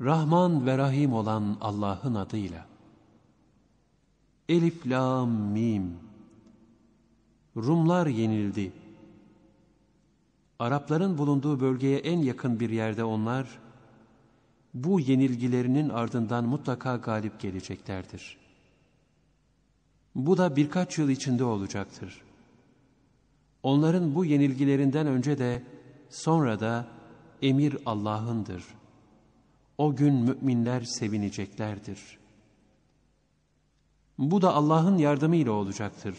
Rahman ve Rahim olan Allah'ın adıyla. Elif, Lam, Mim. Rumlar yenildi. Arapların bulunduğu bölgeye en yakın bir yerde onlar, bu yenilgilerinin ardından mutlaka galip geleceklerdir. Bu da birkaç yıl içinde olacaktır. Onların bu yenilgilerinden önce de sonra da emir Allah'ındır.'' O gün müminler sevineceklerdir. Bu da Allah'ın yardımıyla olacaktır.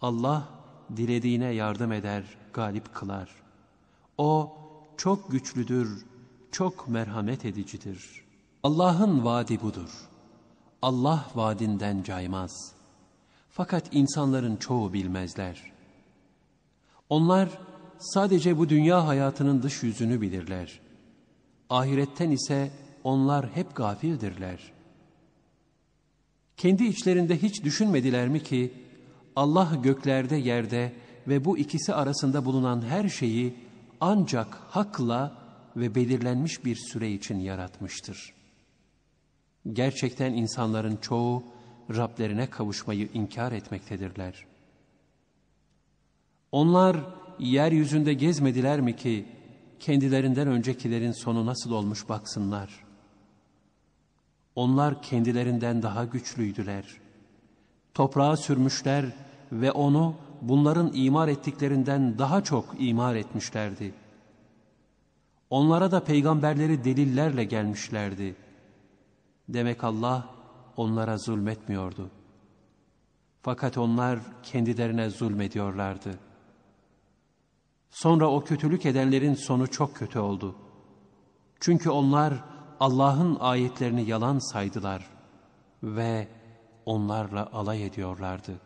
Allah dilediğine yardım eder, galip kılar. O çok güçlüdür, çok merhamet edicidir. Allah'ın vaadi budur. Allah vaadinden caymaz. Fakat insanların çoğu bilmezler. Onlar sadece bu dünya hayatının dış yüzünü bilirler ahiretten ise onlar hep gafildirler. Kendi içlerinde hiç düşünmediler mi ki, Allah göklerde yerde ve bu ikisi arasında bulunan her şeyi ancak hakla ve belirlenmiş bir süre için yaratmıştır. Gerçekten insanların çoğu Rablerine kavuşmayı inkar etmektedirler. Onlar yeryüzünde gezmediler mi ki, kendilerinden öncekilerin sonu nasıl olmuş baksınlar. Onlar kendilerinden daha güçlüydüler. Toprağa sürmüşler ve onu bunların imar ettiklerinden daha çok imar etmişlerdi. Onlara da peygamberleri delillerle gelmişlerdi. Demek Allah onlara zulmetmiyordu. Fakat onlar kendilerine zulmediyorlardı.'' Sonra o kötülük edenlerin sonu çok kötü oldu. Çünkü onlar Allah'ın ayetlerini yalan saydılar ve onlarla alay ediyorlardı.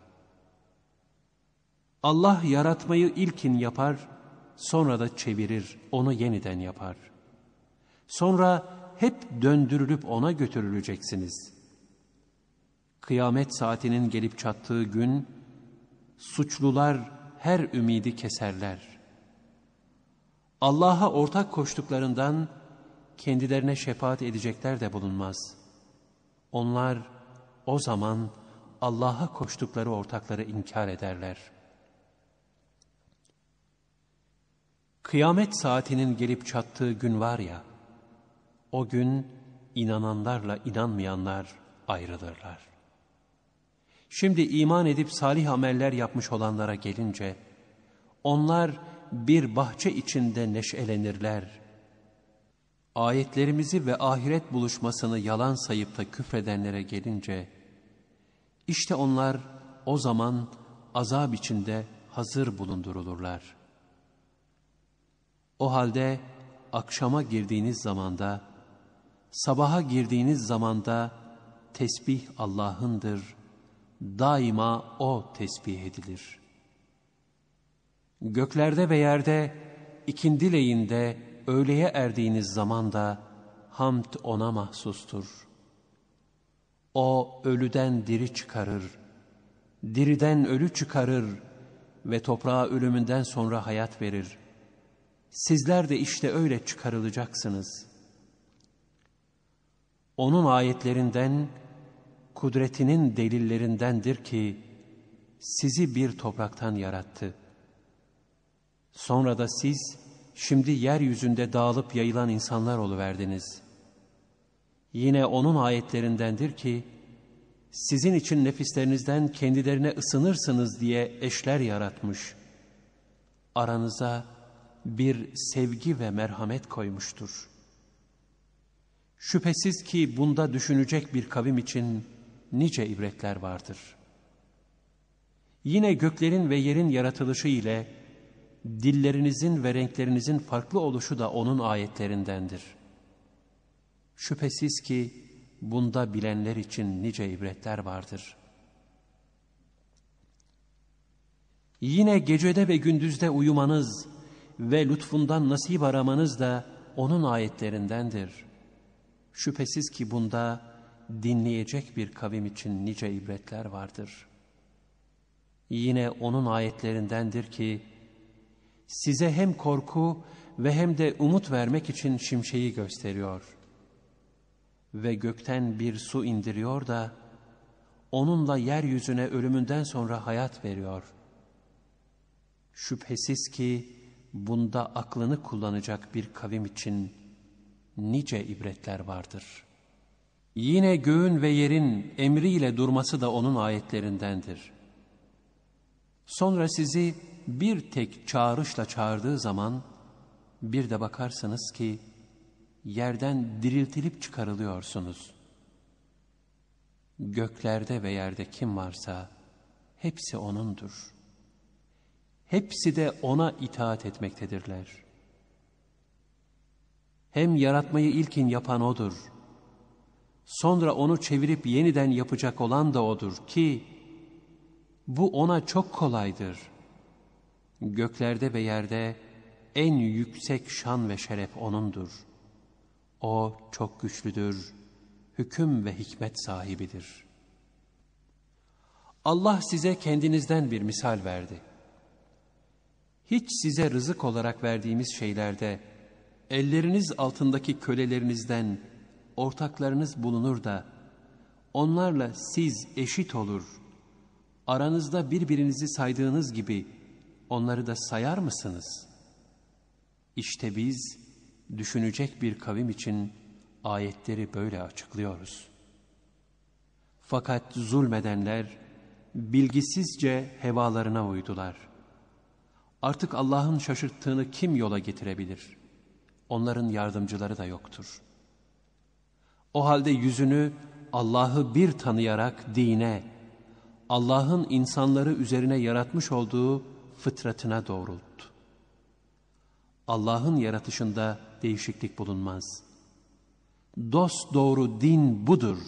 Allah yaratmayı ilkin yapar, sonra da çevirir, onu yeniden yapar. Sonra hep döndürülüp ona götürüleceksiniz. Kıyamet saatinin gelip çattığı gün, suçlular her ümidi keserler.'' Allah'a ortak koştuklarından kendilerine şefaat edecekler de bulunmaz. Onlar o zaman Allah'a koştukları ortakları inkar ederler. Kıyamet saatinin gelip çattığı gün var ya, o gün inananlarla inanmayanlar ayrılırlar. Şimdi iman edip salih ameller yapmış olanlara gelince, onlar bir bahçe içinde neşelenirler. Ayetlerimizi ve ahiret buluşmasını yalan sayıp da küfredenlere gelince, işte onlar o zaman azap içinde hazır bulundurulurlar. O halde akşama girdiğiniz zamanda, sabaha girdiğiniz zamanda tesbih Allah'ındır, daima O tesbih edilir.'' Göklerde ve yerde, ikindileyinde, öğleye erdiğiniz zaman da hamd ona mahsustur. O ölüden diri çıkarır, diriden ölü çıkarır ve toprağa ölümünden sonra hayat verir. Sizler de işte öyle çıkarılacaksınız. Onun ayetlerinden, kudretinin delillerindendir ki, sizi bir topraktan yarattı.'' Sonra da siz şimdi yeryüzünde dağılıp yayılan insanlar oluverdiniz. Yine onun ayetlerindendir ki, sizin için nefislerinizden kendilerine ısınırsınız diye eşler yaratmış. Aranıza bir sevgi ve merhamet koymuştur. Şüphesiz ki bunda düşünecek bir kavim için nice ibretler vardır. Yine göklerin ve yerin yaratılışı ile, dillerinizin ve renklerinizin farklı oluşu da onun ayetlerindendir. Şüphesiz ki bunda bilenler için nice ibretler vardır. Yine gecede ve gündüzde uyumanız ve lütfundan nasip aramanız da onun ayetlerindendir. Şüphesiz ki bunda dinleyecek bir kavim için nice ibretler vardır. Yine onun ayetlerindendir ki, size hem korku ve hem de umut vermek için şimşeği gösteriyor. Ve gökten bir su indiriyor da, onunla yeryüzüne ölümünden sonra hayat veriyor. Şüphesiz ki bunda aklını kullanacak bir kavim için nice ibretler vardır. Yine göğün ve yerin emriyle durması da onun ayetlerindendir. Sonra sizi bir tek çağrışla çağırdığı zaman bir de bakarsınız ki yerden diriltilip çıkarılıyorsunuz. Göklerde ve yerde kim varsa hepsi O'nundur. Hepsi de O'na itaat etmektedirler. Hem yaratmayı ilkin yapan O'dur. Sonra O'nu çevirip yeniden yapacak olan da O'dur ki bu O'na çok kolaydır.'' Göklerde ve yerde en yüksek şan ve şeref O'nundur. O çok güçlüdür, hüküm ve hikmet sahibidir. Allah size kendinizden bir misal verdi. Hiç size rızık olarak verdiğimiz şeylerde elleriniz altındaki kölelerinizden ortaklarınız bulunur da onlarla siz eşit olur. Aranızda birbirinizi saydığınız gibi onları da sayar mısınız? İşte biz düşünecek bir kavim için ayetleri böyle açıklıyoruz. Fakat zulmedenler bilgisizce hevalarına uydular. Artık Allah'ın şaşırttığını kim yola getirebilir? Onların yardımcıları da yoktur. O halde yüzünü Allah'ı bir tanıyarak dine, Allah'ın insanları üzerine yaratmış olduğu fıtratına doğrult. Allah'ın yaratışında değişiklik bulunmaz. Dost doğru din budur.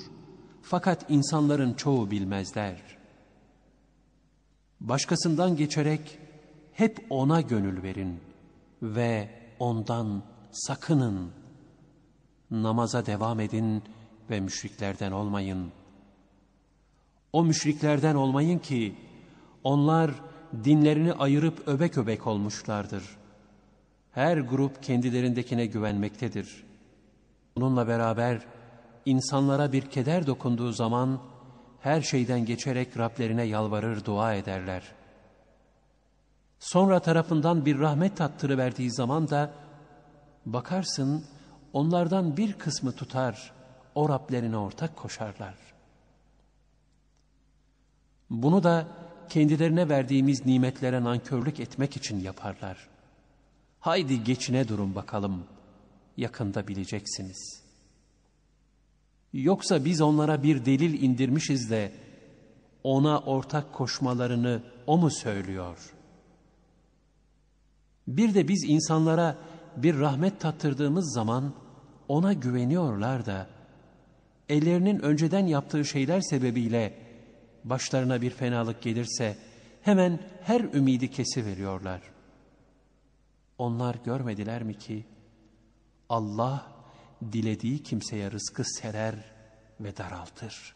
Fakat insanların çoğu bilmezler. Başkasından geçerek hep ona gönül verin ve ondan sakının. Namaza devam edin ve müşriklerden olmayın. O müşriklerden olmayın ki onlar dinlerini ayırıp öbek öbek olmuşlardır. Her grup kendilerindekine güvenmektedir. Bununla beraber insanlara bir keder dokunduğu zaman her şeyden geçerek Rablerine yalvarır dua ederler. Sonra tarafından bir rahmet tattırı verdiği zaman da bakarsın onlardan bir kısmı tutar, o Rablerine ortak koşarlar. Bunu da kendilerine verdiğimiz nimetlere nankörlük etmek için yaparlar. Haydi geçine durun bakalım, yakında bileceksiniz. Yoksa biz onlara bir delil indirmişiz de, ona ortak koşmalarını o mu söylüyor? Bir de biz insanlara bir rahmet tattırdığımız zaman, ona güveniyorlar da, ellerinin önceden yaptığı şeyler sebebiyle, başlarına bir fenalık gelirse hemen her ümidi kesi veriyorlar. Onlar görmediler mi ki Allah dilediği kimseye rızkı serer ve daraltır.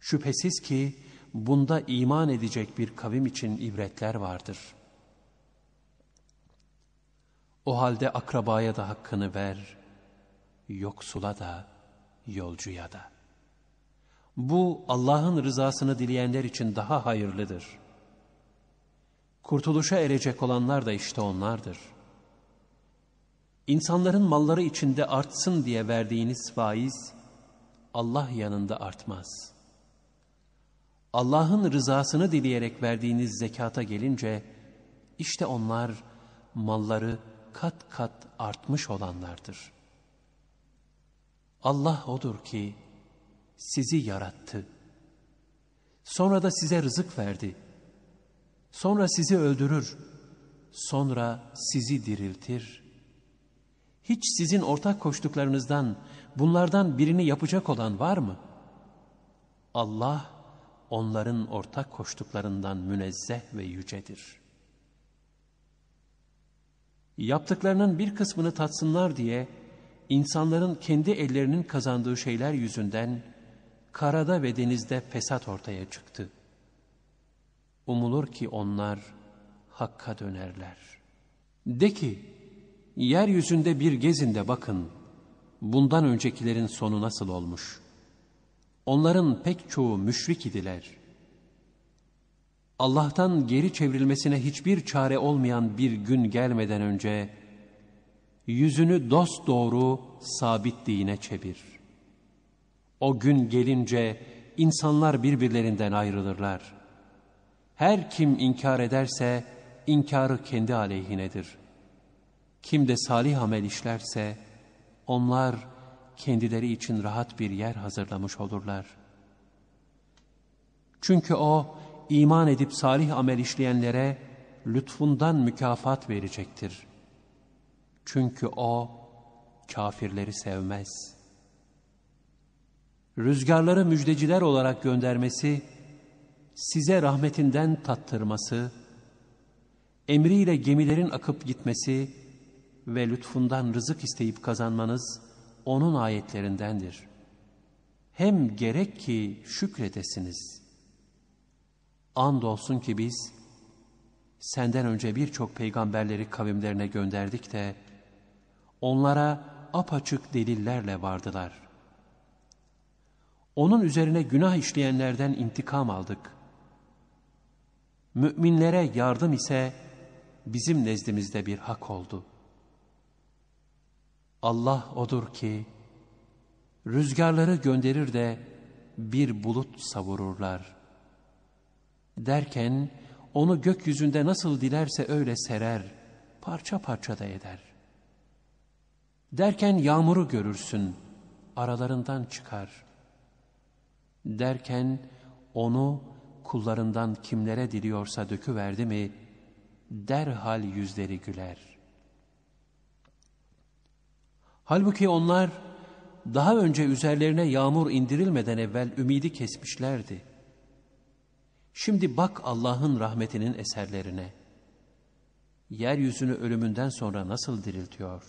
Şüphesiz ki bunda iman edecek bir kavim için ibretler vardır. O halde akrabaya da hakkını ver, yoksula da, yolcuya da.'' Bu Allah'ın rızasını dileyenler için daha hayırlıdır. Kurtuluşa erecek olanlar da işte onlardır. İnsanların malları içinde artsın diye verdiğiniz faiz, Allah yanında artmaz. Allah'ın rızasını dileyerek verdiğiniz zekata gelince, işte onlar malları kat kat artmış olanlardır. Allah odur ki, sizi yarattı. Sonra da size rızık verdi. Sonra sizi öldürür. Sonra sizi diriltir. Hiç sizin ortak koştuklarınızdan, bunlardan birini yapacak olan var mı? Allah onların ortak koştuklarından münezzeh ve yücedir. Yaptıklarının bir kısmını tatsınlar diye insanların kendi ellerinin kazandığı şeyler yüzünden karada ve denizde fesat ortaya çıktı. Umulur ki onlar hakka dönerler. De ki, yeryüzünde bir gezinde bakın, bundan öncekilerin sonu nasıl olmuş? Onların pek çoğu müşrik idiler. Allah'tan geri çevrilmesine hiçbir çare olmayan bir gün gelmeden önce, yüzünü dosdoğru sabit dine çevir.'' O gün gelince insanlar birbirlerinden ayrılırlar. Her kim inkar ederse inkarı kendi aleyhinedir. Kim de salih amel işlerse onlar kendileri için rahat bir yer hazırlamış olurlar. Çünkü o iman edip salih amel işleyenlere lütfundan mükafat verecektir. Çünkü o kafirleri sevmez.'' rüzgarlara müjdeciler olarak göndermesi, size rahmetinden tattırması, emriyle gemilerin akıp gitmesi ve lütfundan rızık isteyip kazanmanız onun ayetlerindendir. Hem gerek ki şükredesiniz. Andolsun ki biz senden önce birçok peygamberleri kavimlerine gönderdik de onlara apaçık delillerle vardılar.'' onun üzerine günah işleyenlerden intikam aldık. Müminlere yardım ise bizim nezdimizde bir hak oldu. Allah odur ki rüzgarları gönderir de bir bulut savururlar. Derken onu gökyüzünde nasıl dilerse öyle serer, parça parça da eder. Derken yağmuru görürsün, aralarından çıkar.'' derken onu kullarından kimlere diliyorsa döküverdi mi derhal yüzleri güler. Halbuki onlar daha önce üzerlerine yağmur indirilmeden evvel ümidi kesmişlerdi. Şimdi bak Allah'ın rahmetinin eserlerine. Yeryüzünü ölümünden sonra nasıl diriltiyor?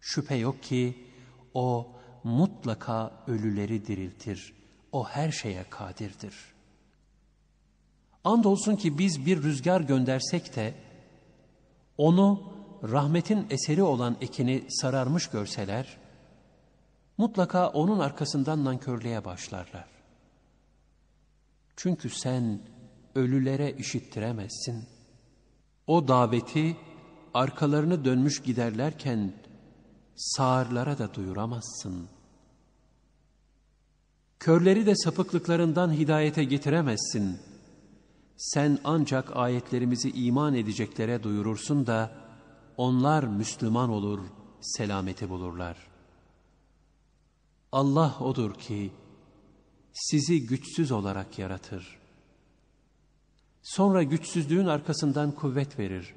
Şüphe yok ki o mutlaka ölüleri diriltir. O her şeye kadirdir. Andolsun ki biz bir rüzgar göndersek de onu rahmetin eseri olan ekini sararmış görseler, mutlaka onun arkasından nankörlüğe başlarlar. Çünkü sen ölülere işittiremezsin. O daveti arkalarını dönmüş giderlerken sağırlara da duyuramazsın.'' Körleri de sapıklıklarından hidayete getiremezsin. Sen ancak ayetlerimizi iman edeceklere duyurursun da onlar Müslüman olur, selameti bulurlar. Allah odur ki sizi güçsüz olarak yaratır. Sonra güçsüzlüğün arkasından kuvvet verir.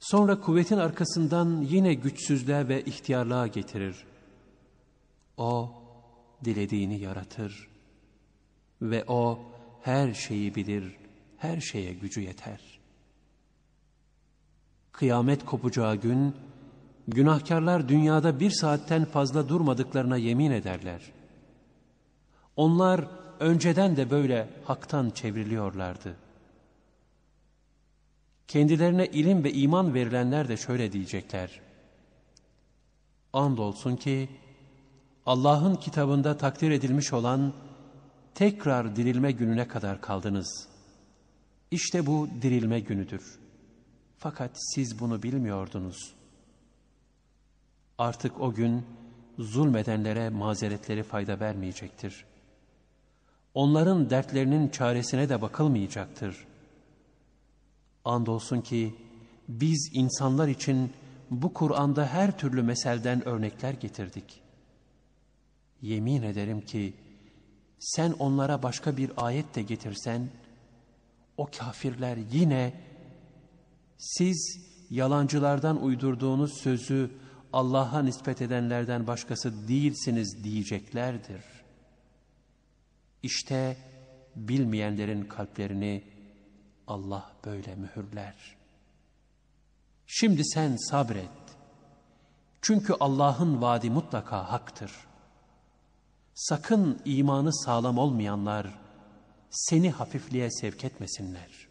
Sonra kuvvetin arkasından yine güçsüzlüğe ve ihtiyarlığa getirir. O, dilediğini yaratır ve o her şeyi bilir, her şeye gücü yeter. Kıyamet kopacağı gün, günahkarlar dünyada bir saatten fazla durmadıklarına yemin ederler. Onlar önceden de böyle haktan çevriliyorlardı. Kendilerine ilim ve iman verilenler de şöyle diyecekler. Andolsun ki, Allah'ın kitabında takdir edilmiş olan tekrar dirilme gününe kadar kaldınız. İşte bu dirilme günüdür. Fakat siz bunu bilmiyordunuz. Artık o gün zulmedenlere mazeretleri fayda vermeyecektir. Onların dertlerinin çaresine de bakılmayacaktır. Andolsun ki biz insanlar için bu Kur'an'da her türlü meselden örnekler getirdik.'' Yemin ederim ki sen onlara başka bir ayet de getirsen o kafirler yine siz yalancılardan uydurduğunuz sözü Allah'a nispet edenlerden başkası değilsiniz diyeceklerdir. İşte bilmeyenlerin kalplerini Allah böyle mühürler. Şimdi sen sabret. Çünkü Allah'ın vaadi mutlaka haktır.'' Sakın imanı sağlam olmayanlar seni hafifliğe sevk etmesinler.